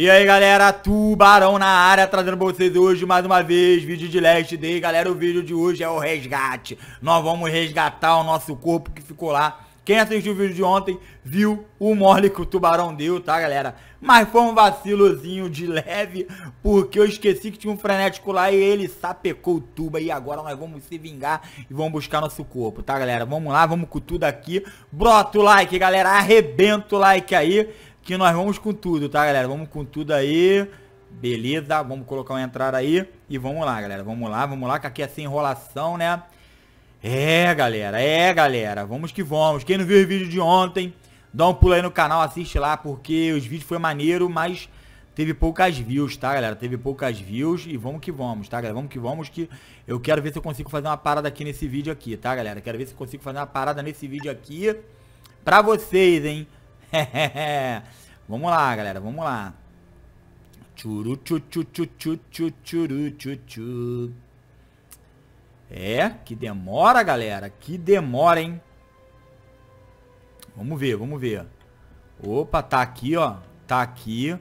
E aí galera, Tubarão na área, trazendo pra vocês hoje mais uma vez vídeo de Last Day Galera, o vídeo de hoje é o resgate Nós vamos resgatar o nosso corpo que ficou lá Quem assistiu o vídeo de ontem viu o mole que o Tubarão deu, tá galera? Mas foi um vacilozinho de leve Porque eu esqueci que tinha um frenético lá e ele sapecou o tuba E agora nós vamos se vingar e vamos buscar nosso corpo, tá galera? Vamos lá, vamos com tudo aqui Brota o like galera, arrebenta o like aí que nós vamos com tudo, tá, galera? Vamos com tudo aí. Beleza, vamos colocar uma entrada aí e vamos lá, galera. Vamos lá, vamos lá, que aqui é sem enrolação, né? É, galera, é, galera. Vamos que vamos. Quem não viu o vídeo de ontem, dá um pulo aí no canal, assiste lá, porque os vídeos foi maneiro, mas teve poucas views, tá, galera? Teve poucas views e vamos que vamos, tá, galera? Vamos que vamos, que eu quero ver se eu consigo fazer uma parada aqui nesse vídeo aqui, tá, galera? Quero ver se eu consigo fazer uma parada nesse vídeo aqui pra vocês, hein? vamos lá, galera, vamos lá. Churu, tchu, tchu, tchu, tchu, churu, É, que demora, galera. Que demora, hein? Vamos ver, vamos ver. Opa, tá aqui, ó. Tá aqui.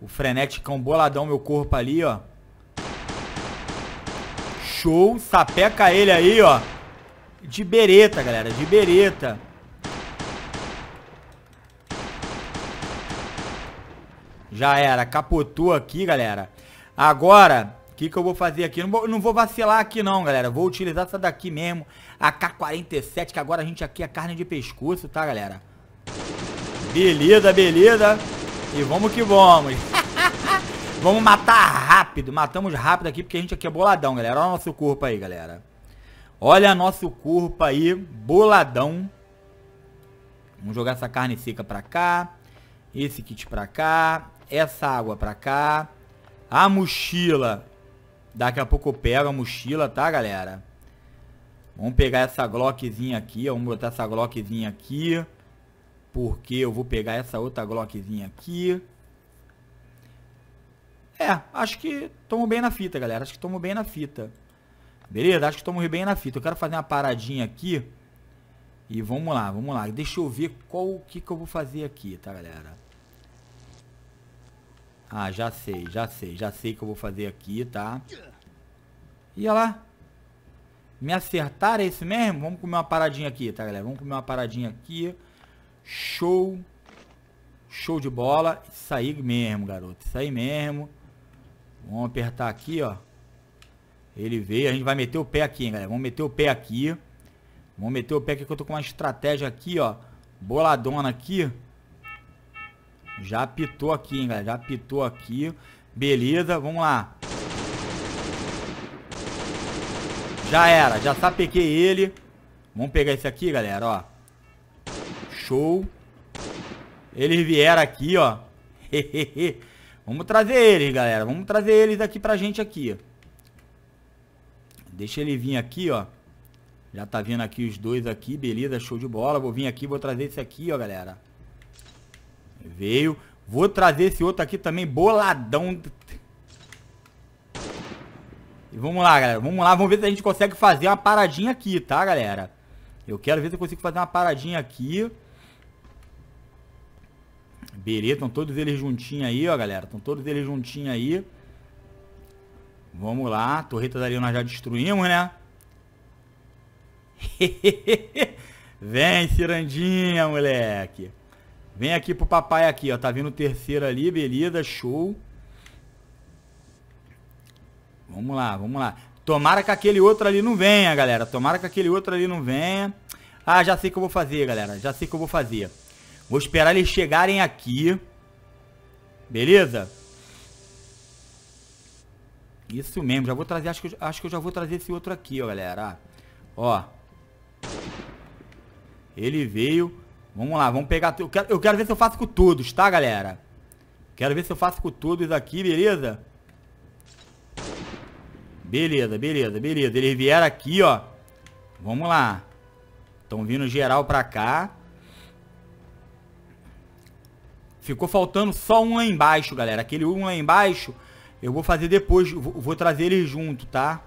O freneticão boladão, meu corpo ali, ó. Show. Sapeca ele aí, ó. De bereta, galera. De bereta. Já era, capotou aqui, galera. Agora, o que, que eu vou fazer aqui? Não vou, não vou vacilar aqui não, galera. Vou utilizar essa daqui mesmo, a K47, que agora a gente aqui é carne de pescoço, tá, galera? Beleza, beleza. E vamos que vamos. vamos matar rápido. Matamos rápido aqui, porque a gente aqui é boladão, galera. Olha o nosso corpo aí, galera. Olha nosso corpo aí, boladão. Vamos jogar essa carne seca pra cá esse kit pra cá, essa água pra cá, a mochila. Daqui a pouco eu pego a mochila, tá, galera? Vamos pegar essa Glockzinha aqui, ó. Vamos botar essa Glockzinha aqui. Porque eu vou pegar essa outra Glockzinha aqui. É, acho que tomo bem na fita, galera. Acho que tomo bem na fita. Beleza? Acho que tomo bem na fita. Eu quero fazer uma paradinha aqui. E vamos lá, vamos lá. Deixa eu ver qual o que, que eu vou fazer aqui, tá, galera? Ah, já sei, já sei, já sei o que eu vou fazer aqui, tá? olha lá. Me acertar é mesmo? Vamos comer uma paradinha aqui, tá, galera? Vamos comer uma paradinha aqui. Show. Show de bola. Isso aí mesmo, garoto. Isso aí mesmo. Vamos apertar aqui, ó. Ele veio. A gente vai meter o pé aqui, hein, galera. Vamos meter o pé aqui. Vamos meter o pé aqui que eu tô com uma estratégia aqui, ó. Boladona aqui. Já apitou aqui, hein, galera. Já apitou aqui. Beleza, vamos lá. Já era, já sapequei ele. Vamos pegar esse aqui, galera, ó. Show. Eles vieram aqui, ó. vamos trazer eles, galera. Vamos trazer eles aqui pra gente aqui. Deixa ele vir aqui, ó. Já tá vindo aqui os dois aqui, beleza, show de bola. Vou vir aqui, vou trazer esse aqui, ó, galera. Veio. Vou trazer esse outro aqui também, boladão. E vamos lá, galera. Vamos lá, vamos ver se a gente consegue fazer uma paradinha aqui, tá, galera? Eu quero ver se eu consigo fazer uma paradinha aqui. Beleza, estão todos eles juntinhos aí, ó, galera. Estão todos eles juntinhos aí. Vamos lá. Torreta da nós já destruímos, né? Vem, cirandinha, moleque. Vem aqui pro papai aqui, ó. Tá vindo o terceiro ali, beleza, show. Vamos lá, vamos lá. Tomara que aquele outro ali não venha, galera. Tomara que aquele outro ali não venha. Ah, já sei o que eu vou fazer, galera. Já sei o que eu vou fazer. Vou esperar eles chegarem aqui. Beleza? Isso mesmo. Já vou trazer... Acho que, eu, acho que eu já vou trazer esse outro aqui, ó, galera. Ó. Ele veio... Vamos lá, vamos pegar... Eu quero, eu quero ver se eu faço com todos, tá, galera? Quero ver se eu faço com todos aqui, beleza? Beleza, beleza, beleza. Eles vieram aqui, ó. Vamos lá. Estão vindo geral pra cá. Ficou faltando só um lá embaixo, galera. Aquele um lá embaixo, eu vou fazer depois. Vou, vou trazer ele junto, tá?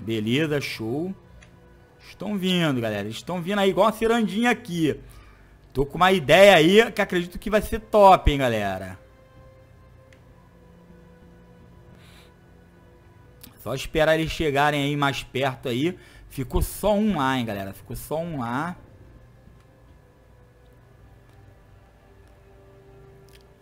Beleza, show. Estão vindo, galera. Estão vindo aí igual uma cirandinha aqui. Tô com uma ideia aí que acredito que vai ser top, hein, galera. Só esperar eles chegarem aí mais perto aí. Ficou só um lá, hein, galera. Ficou só um lá.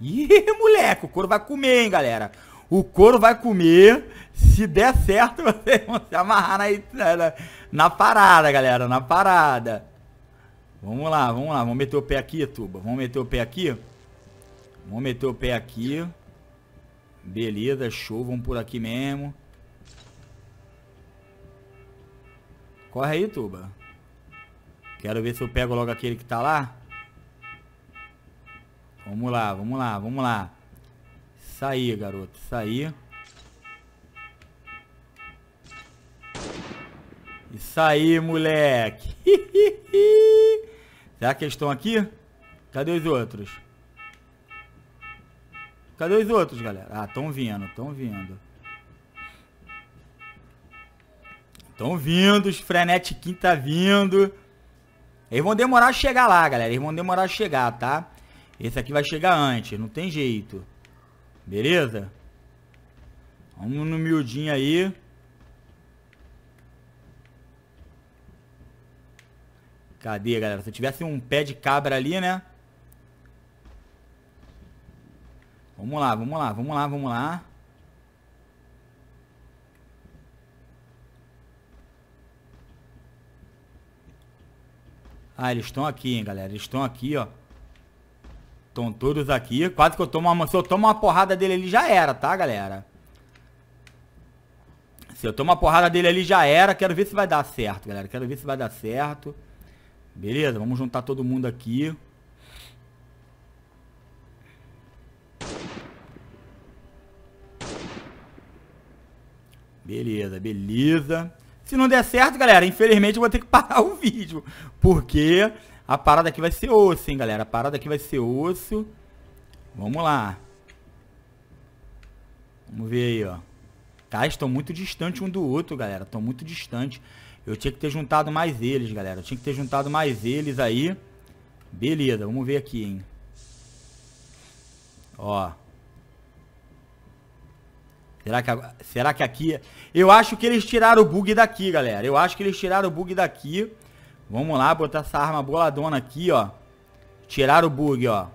Ih, moleque, o couro vai comer, hein, galera. O couro vai comer. Se der certo, vocês vão se amarrar na, na, na parada, galera. Na parada. Vamos lá, vamos lá. Vamos meter o pé aqui, Tuba. Vamos meter o pé aqui. Vamos meter o pé aqui. Beleza, show. Vamos por aqui mesmo. Corre aí, Tuba. Quero ver se eu pego logo aquele que tá lá. Vamos lá, vamos lá, vamos lá. Saí, garoto, Saí. Isso aí, moleque. Será que eles estão aqui? Cadê os outros? Cadê os outros, galera? Ah, estão vindo, estão vindo. Estão vindo, os Frenetiquim tá vindo. Eles vão demorar a chegar lá, galera. Eles vão demorar a chegar, tá? Esse aqui vai chegar antes, não tem jeito. Beleza? Vamos no miudinho aí. Cadê, galera? Se eu tivesse um pé de cabra ali, né? Vamos lá, vamos lá, vamos lá, vamos lá. Ah, eles estão aqui, hein, galera. Eles estão aqui, ó. Estão todos aqui. Quase que eu tomo uma... Se eu tomo uma porrada dele ali, já era, tá, galera? Se eu tomo uma porrada dele ali, já era. Quero ver se vai dar certo, galera. Quero ver se vai dar certo. Beleza, vamos juntar todo mundo aqui. Beleza, beleza. Se não der certo, galera, infelizmente eu vou ter que parar o vídeo. Porque a parada aqui vai ser osso, hein, galera. A parada aqui vai ser osso. Vamos lá. Vamos ver aí, ó. Tá, estão muito distantes um do outro, galera. Estão muito distantes. Eu tinha que ter juntado mais eles, galera. Eu tinha que ter juntado mais eles aí. Beleza, vamos ver aqui, hein. Ó. Será que, será que aqui... Eu acho que eles tiraram o bug daqui, galera. Eu acho que eles tiraram o bug daqui. Vamos lá, botar essa arma boladona aqui, ó. Tiraram o bug, ó.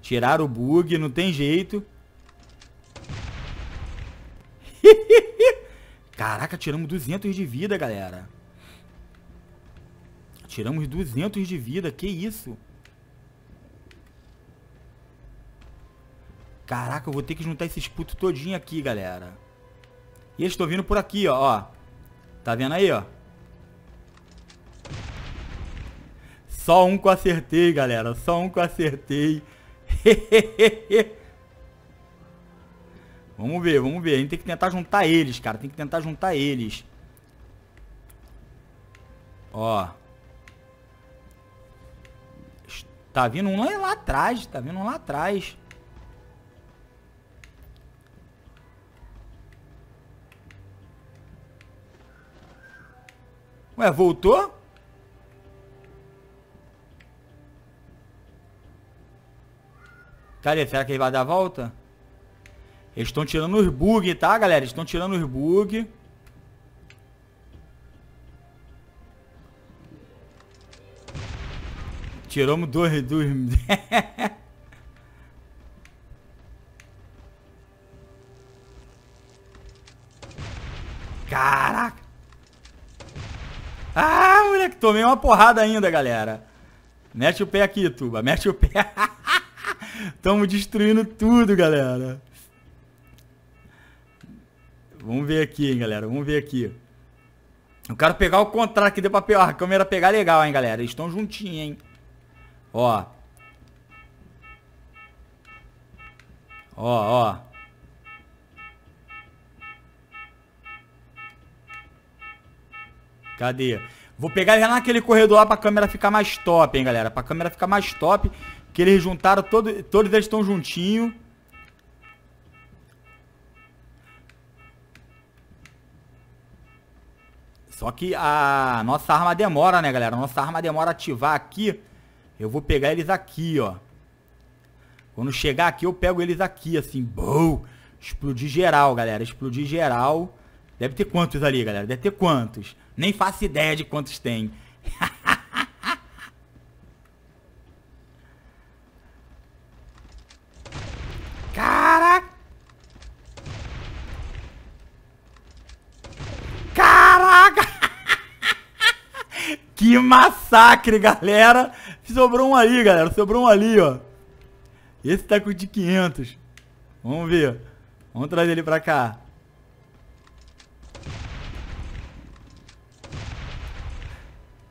Tiraram o bug, não tem jeito. Caraca, tiramos 200 de vida, galera. Tiramos 200 de vida, que isso? Caraca, eu vou ter que juntar esses putos todinho aqui, galera. E eles estão vindo por aqui, ó, ó. Tá vendo aí, ó? Só um que eu acertei, galera. Só um que eu acertei. Hehehehe. Vamos ver, vamos ver. A gente tem que tentar juntar eles, cara. Tem que tentar juntar eles. Ó. Tá vindo um lá, atrás. Tá vindo um lá atrás. Ué, voltou? Cadê? Será que ele vai dar a volta? Eles estão tirando os bug, tá, galera? Eles estão tirando os bug. Tiramos dois, dois... Caraca! Ah, moleque, tomei uma porrada ainda, galera. Mete o pé aqui, Tuba. Mete o pé. Tamo destruindo tudo, galera. Vamos ver aqui, hein, galera. Vamos ver aqui. Eu quero pegar o contrário que deu pra pegar. A câmera pegar legal, hein, galera. Eles estão juntinhos, hein. Ó. Ó, ó. Cadê? Vou pegar ele naquele corredor lá pra câmera ficar mais top, hein, galera. Pra câmera ficar mais top. Que eles juntaram, todo, todos eles estão juntinhos. Só que a nossa arma demora, né, galera? nossa arma demora ativar aqui. Eu vou pegar eles aqui, ó. Quando chegar aqui, eu pego eles aqui, assim. Boom! Explodir geral, galera. Explodir geral. Deve ter quantos ali, galera? Deve ter quantos? Nem faço ideia de quantos tem. massacre, galera. Sobrou um ali, galera. Sobrou um ali, ó. Esse tá com de 500. Vamos ver. Vamos trazer ele pra cá.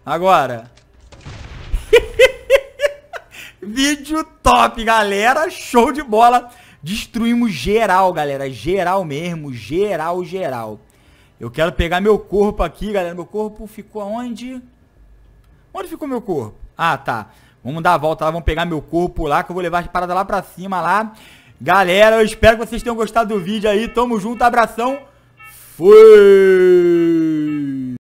Agora. Vídeo top, galera. Show de bola. Destruímos geral, galera. Geral mesmo. Geral, geral. Eu quero pegar meu corpo aqui, galera. Meu corpo ficou onde? Onde ficou meu corpo? Ah, tá. Vamos dar a volta lá, vamos pegar meu corpo lá, que eu vou levar as paradas lá pra cima lá. Galera, eu espero que vocês tenham gostado do vídeo aí. Tamo junto, abração. Fui!